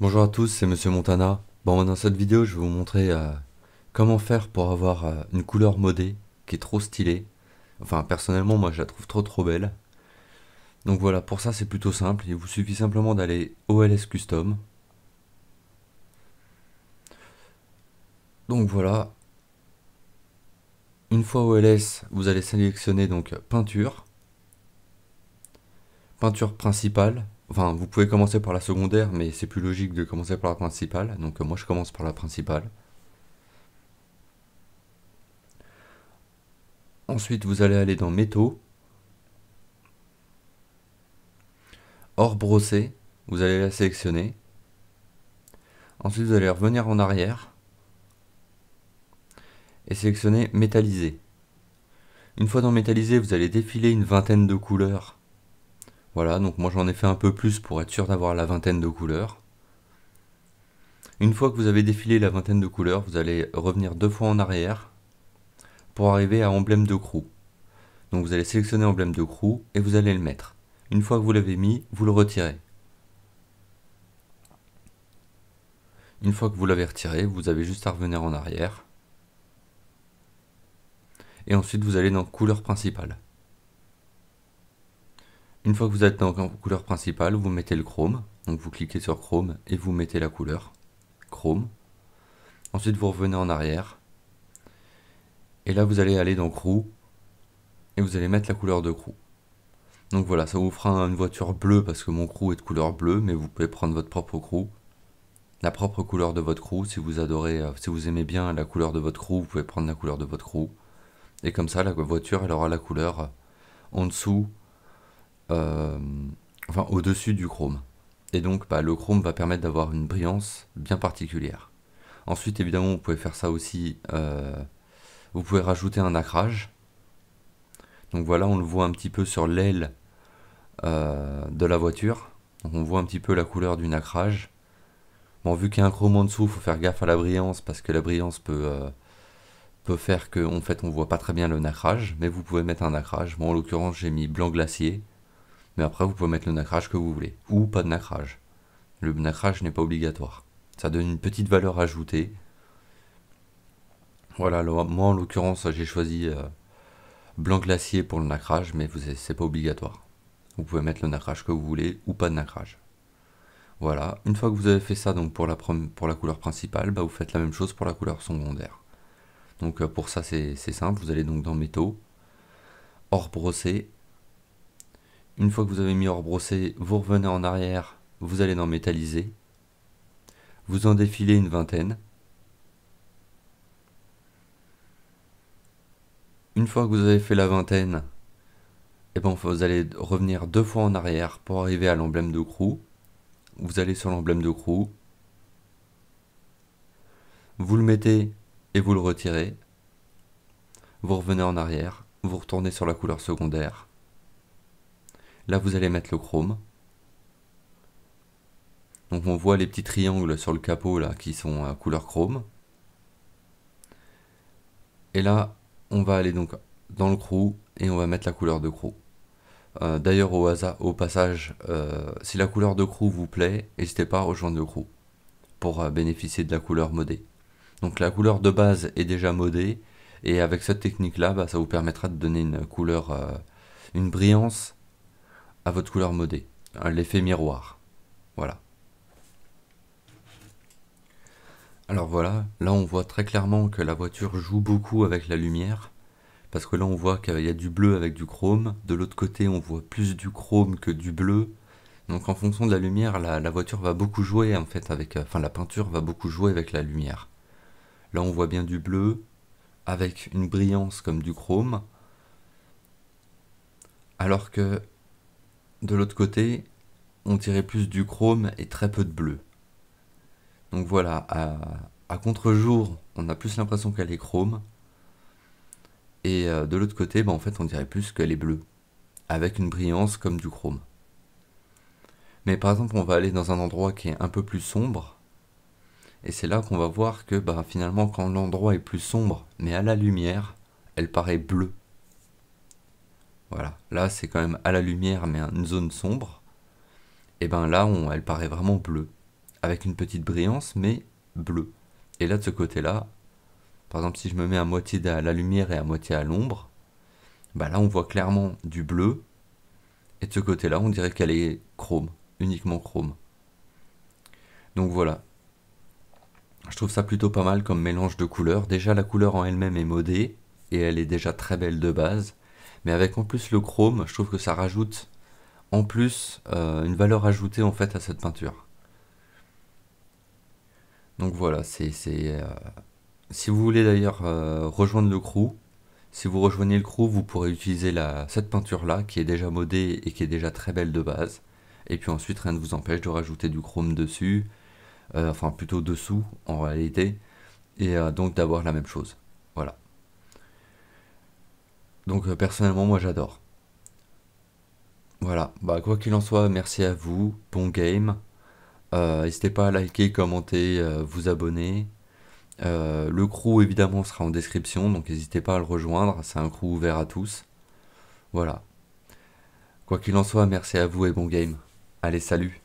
Bonjour à tous, c'est Monsieur Montana. Bon, dans cette vidéo, je vais vous montrer euh, comment faire pour avoir euh, une couleur modée qui est trop stylée. Enfin, personnellement, moi, je la trouve trop trop belle. Donc voilà, pour ça, c'est plutôt simple. Il vous suffit simplement d'aller OLS Custom. Donc voilà. Une fois OLS, vous allez sélectionner donc peinture, peinture principale, Enfin, vous pouvez commencer par la secondaire, mais c'est plus logique de commencer par la principale. Donc euh, moi, je commence par la principale. Ensuite, vous allez aller dans métaux. Or brossé, vous allez la sélectionner. Ensuite, vous allez revenir en arrière et sélectionner métallisé. Une fois dans métallisé, vous allez défiler une vingtaine de couleurs voilà, donc moi j'en ai fait un peu plus pour être sûr d'avoir la vingtaine de couleurs. Une fois que vous avez défilé la vingtaine de couleurs, vous allez revenir deux fois en arrière pour arriver à emblème de crew. Donc vous allez sélectionner emblème de crew et vous allez le mettre. Une fois que vous l'avez mis, vous le retirez. Une fois que vous l'avez retiré, vous avez juste à revenir en arrière. Et ensuite vous allez dans couleur principale. Une fois que vous êtes dans couleur principale, vous mettez le chrome. Donc vous cliquez sur chrome et vous mettez la couleur. Chrome. Ensuite vous revenez en arrière. Et là vous allez aller dans crew. Et vous allez mettre la couleur de crew. Donc voilà, ça vous fera une voiture bleue parce que mon crew est de couleur bleue, mais vous pouvez prendre votre propre crew, la propre couleur de votre crew. Si vous adorez, euh, si vous aimez bien la couleur de votre crew, vous pouvez prendre la couleur de votre crew. Et comme ça, la voiture, elle aura la couleur euh, en dessous euh, enfin au-dessus du chrome. Et donc bah, le chrome va permettre d'avoir une brillance bien particulière. Ensuite évidemment vous pouvez faire ça aussi, euh, vous pouvez rajouter un nacrage Donc voilà on le voit un petit peu sur l'aile euh, de la voiture. Donc on voit un petit peu la couleur du nacrage. Bon vu qu'il y a un chrome en dessous, il faut faire gaffe à la brillance parce que la brillance peut faire que en fait on voit pas très bien le nacrage, mais vous pouvez mettre un nacrage. Moi en l'occurrence j'ai mis blanc glacier mais après vous pouvez mettre le nacrage que vous voulez, ou pas de nacrage. Le nacrage n'est pas obligatoire. Ça donne une petite valeur ajoutée. Voilà, moi en l'occurrence j'ai choisi euh, blanc glacier pour le nacrage, mais c'est pas obligatoire. Vous pouvez mettre le nacrage que vous voulez ou pas de nacrage. Voilà, une fois que vous avez fait ça donc pour la, pour la couleur principale, bah, vous faites la même chose pour la couleur secondaire. Donc euh, pour ça c'est simple, vous allez donc dans métaux, hors brossé, une fois que vous avez mis hors brossé, vous revenez en arrière, vous allez dans métalliser. Vous en défilez une vingtaine. Une fois que vous avez fait la vingtaine, et eh ben vous allez revenir deux fois en arrière pour arriver à l'emblème de crew. Vous allez sur l'emblème de crew. Vous le mettez et vous le retirez. Vous revenez en arrière. Vous retournez sur la couleur secondaire Là, vous allez mettre le chrome. Donc on voit les petits triangles sur le capot là qui sont à couleur chrome. Et là, on va aller donc dans le crew et on va mettre la couleur de crew. Euh, d'ailleurs, au, hasard, au passage, euh, si la couleur de crew vous plaît, n'hésitez pas à rejoindre le crew pour euh, bénéficier de la couleur modée. Donc la couleur de base est déjà modée et avec cette technique là, bah, ça vous permettra de donner une couleur, une brillance à votre couleur modée. L'effet miroir. Voilà. Alors voilà, là on voit très clairement que la voiture joue beaucoup avec la lumière. Parce que là on voit qu'il y a du bleu avec du chrome. De l'autre côté on voit plus du chrome que du bleu. Donc en fonction de la lumière, la, voiture va beaucoup jouer en fait avec, euh, enfin la peinture va beaucoup jouer avec la lumière. Là on voit bien du bleu avec une brillance comme du chrome, alors que de l'autre côté, on tirait plus du chrome et très peu de bleu. Donc voilà, à, contre-jour, on a plus l'impression qu'elle est chrome. Et euh, de l'autre côté, bah, en fait, on dirait plus qu'elle est bleue, avec une brillance comme du chrome. Mais par exemple, on va aller dans un endroit qui est un peu plus sombre, et c'est là qu'on va voir que bah, finalement, quand l'endroit est plus sombre, mais à la lumière, elle paraît bleue. Voilà, là c'est quand même à la lumière mais une zone sombre. Et ben là on, elle paraît vraiment bleue, avec une petite brillance mais bleue. Et là de ce côté-là, par exemple si je me mets à moitié à la lumière et à moitié à l'ombre, ben là on voit clairement du bleu. Et de ce côté-là on dirait qu'elle est chrome, uniquement chrome. Donc voilà. Je trouve ça plutôt pas mal comme mélange de couleurs. Déjà la couleur en elle-même est modée et elle est déjà très belle de base mais avec en plus le chrome, je trouve que ça rajoute en plus euh, une valeur ajoutée en fait à cette peinture. Donc voilà, c'est. Euh, si vous voulez d'ailleurs euh, rejoindre le crew, si vous rejoignez le crew, vous pourrez utiliser la, cette peinture là qui est déjà modée et qui est déjà très belle de base. Et puis ensuite, rien ne vous empêche de rajouter du chrome dessus, enfin plutôt dessous en réalité, et donc d'avoir la même chose. Voilà. Donc euh, personnellement, moi j'adore. Voilà, bah quoi qu'il en soit, merci à vous, bon game. Euh, n'hésitez pas à liker, commenter, euh, vous abonner. le crew évidemment sera en description, donc n'hésitez pas à le rejoindre, c'est un crew ouvert à tous. Voilà. Quoi qu'il en soit, merci à vous et bon game. Allez, salut